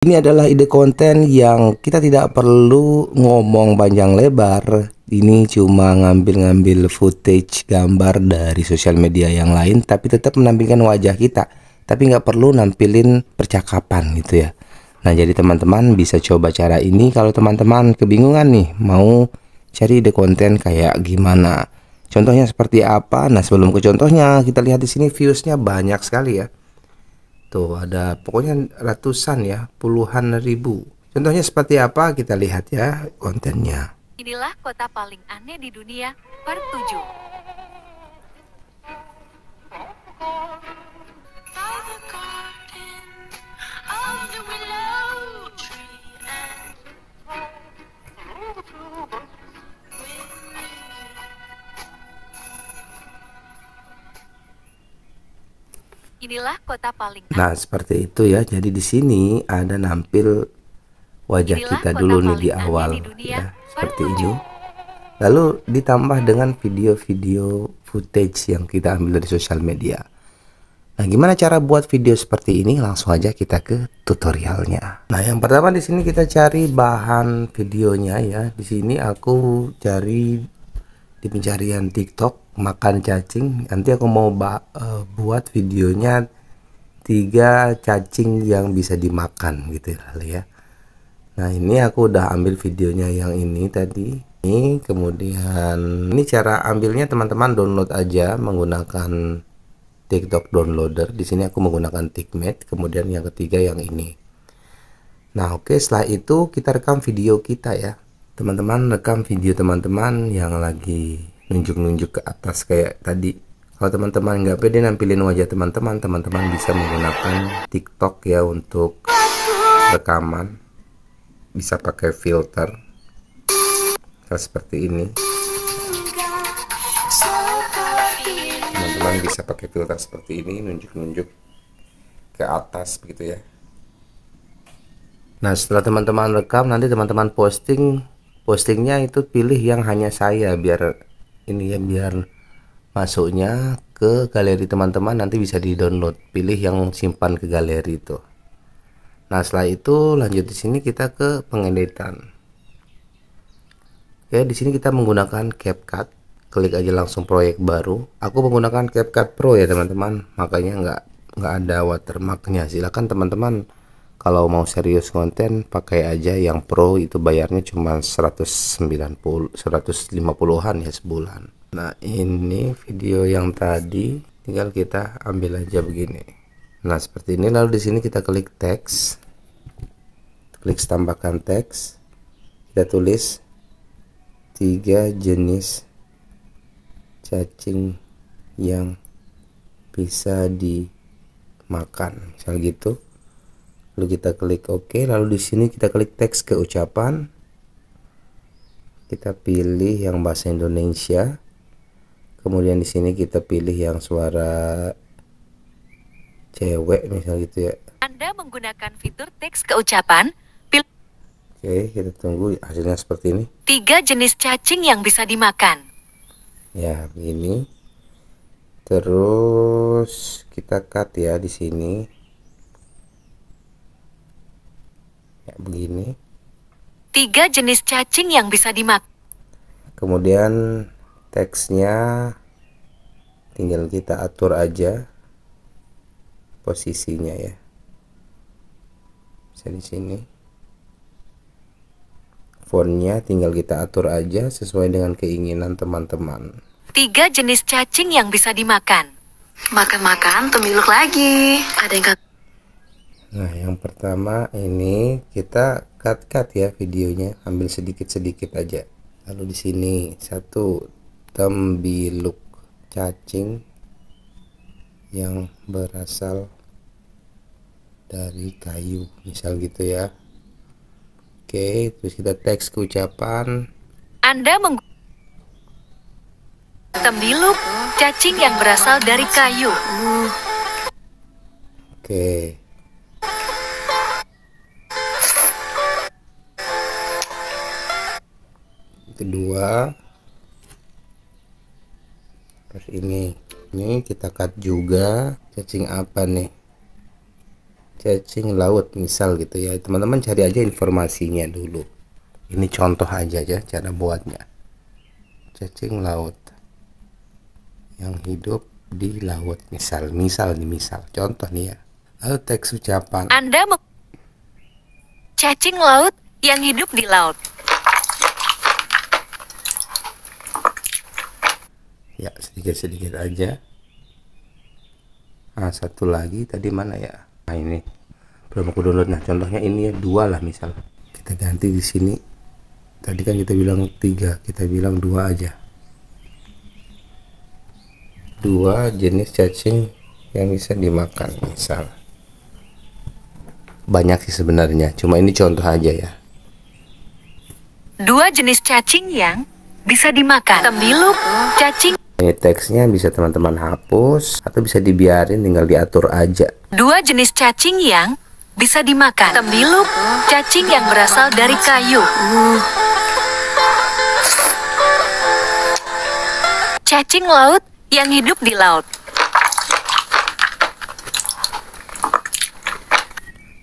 Ini adalah ide konten yang kita tidak perlu ngomong panjang lebar. Ini cuma ngambil-ngambil footage gambar dari sosial media yang lain, tapi tetap menampilkan wajah kita. Tapi nggak perlu nampilin percakapan gitu ya. Nah, jadi teman-teman bisa coba cara ini kalau teman-teman kebingungan nih mau cari ide konten kayak gimana. Contohnya seperti apa? Nah, sebelum ke contohnya, kita lihat di sini viewsnya banyak sekali ya. Tuh gitu, ada pokoknya ratusan ya, puluhan ribu. Contohnya seperti apa kita lihat ya kontennya. Inilah kota paling aneh di dunia, part 7. Inilah kota paling nah, aman. Nah, seperti itu ya. Jadi di sini ada nampil wajah Inilah kita dulu nih di awal di ya, seperti ini. Lalu ditambah dengan video-video footage yang kita ambil dari sosial media. Nah, gimana cara buat video seperti ini? Langsung aja kita ke tutorialnya. Nah, yang pertama di sini kita cari bahan videonya ya. Di sini aku cari di pencarian TikTok makan cacing. Nanti aku mau uh, buat videonya tiga cacing yang bisa dimakan gitu ya, ya. Nah ini aku udah ambil videonya yang ini tadi. Ini kemudian ini cara ambilnya teman-teman download aja menggunakan TikTok downloader. Di sini aku menggunakan TikMate. Kemudian yang ketiga yang ini. Nah oke okay, setelah itu kita rekam video kita ya teman-teman rekam video teman-teman yang lagi nunjuk-nunjuk ke atas kayak tadi kalau teman-teman nggak pede nampilin wajah teman-teman teman-teman bisa menggunakan TikTok ya untuk rekaman bisa pakai filter Kalau seperti ini teman-teman bisa pakai filter seperti ini nunjuk-nunjuk ke atas begitu ya Nah setelah teman-teman rekam nanti teman-teman posting postingnya itu pilih yang hanya saya biar ini ya biar masuknya ke galeri teman-teman nanti bisa di download pilih yang simpan ke galeri itu nah setelah itu lanjut di sini kita ke pengeditan ya di sini kita menggunakan CapCut klik aja langsung proyek baru aku menggunakan CapCut Pro ya teman-teman makanya nggak nggak ada watermarknya silahkan teman-teman kalau mau serius konten pakai aja yang pro itu bayarnya cuma 190 150-an ya sebulan nah ini video yang tadi tinggal kita ambil aja begini nah seperti ini lalu di sini kita klik teks klik tambahkan teks kita tulis tiga jenis cacing yang bisa dimakan misal gitu lalu kita klik OK lalu di sini kita klik teks ke ucapan kita pilih yang bahasa Indonesia kemudian di sini kita pilih yang suara cewek misal gitu ya Anda menggunakan fitur teks ke ucapan pilih Oke kita tunggu hasilnya seperti ini tiga jenis cacing yang bisa dimakan ya ini terus kita cut ya di sini begini. Tiga jenis cacing yang bisa dimakan. Kemudian teksnya tinggal kita atur aja posisinya ya. Bisa di sini. Fontnya tinggal kita atur aja sesuai dengan keinginan teman-teman. Tiga jenis cacing yang bisa dimakan. Makan-makan, temiluk lagi. Ada yang Nah, yang pertama ini kita cut-cut ya videonya, ambil sedikit-sedikit aja. Lalu di sini satu tembiluk cacing yang berasal dari kayu, misal gitu ya. Oke, terus kita teks ke ucapan. Anda meng tembiluk cacing yang berasal dari kayu. Oke. kedua terus ini ini kita cut juga cacing apa nih cacing laut misal gitu ya teman-teman cari aja informasinya dulu ini contoh aja ya cara buatnya cacing laut yang hidup di laut misal misal nih misal contoh nih ya lalu teks ucapan Anda cacing laut yang hidup di laut ya sedikit-sedikit aja nah satu lagi tadi mana ya nah ini belum aku download nah contohnya ini ya dua lah misal kita ganti di sini tadi kan kita bilang tiga kita bilang dua aja dua jenis cacing yang bisa dimakan misal banyak sih sebenarnya cuma ini contoh aja ya dua jenis cacing yang bisa dimakan tembilu cacing ini teksnya bisa teman-teman hapus atau bisa dibiarin tinggal diatur aja dua jenis cacing yang bisa dimakan tembilup cacing yang berasal dari kayu cacing laut yang hidup di laut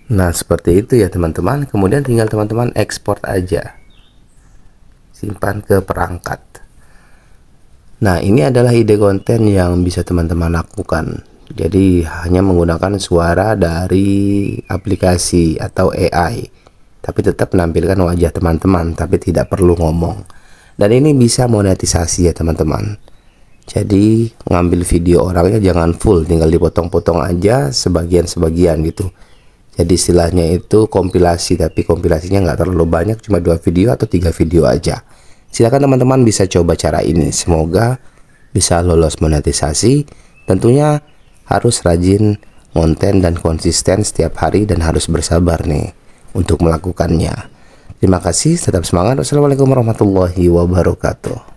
Nah, seperti itu ya teman-teman. Kemudian tinggal teman-teman ekspor aja. Simpan ke perangkat. Nah, ini adalah ide konten yang bisa teman-teman lakukan. Jadi, hanya menggunakan suara dari aplikasi atau AI, tapi tetap menampilkan wajah teman-teman, tapi tidak perlu ngomong. Dan ini bisa monetisasi ya, teman-teman. Jadi, ngambil video orangnya jangan full, tinggal dipotong-potong aja sebagian-sebagian gitu. Jadi istilahnya itu kompilasi, tapi kompilasinya nggak terlalu banyak, cuma dua video atau tiga video aja. Silakan teman-teman bisa coba cara ini. Semoga bisa lolos monetisasi. Tentunya harus rajin konten dan konsisten setiap hari dan harus bersabar nih untuk melakukannya. Terima kasih, tetap semangat. Wassalamualaikum warahmatullahi wabarakatuh.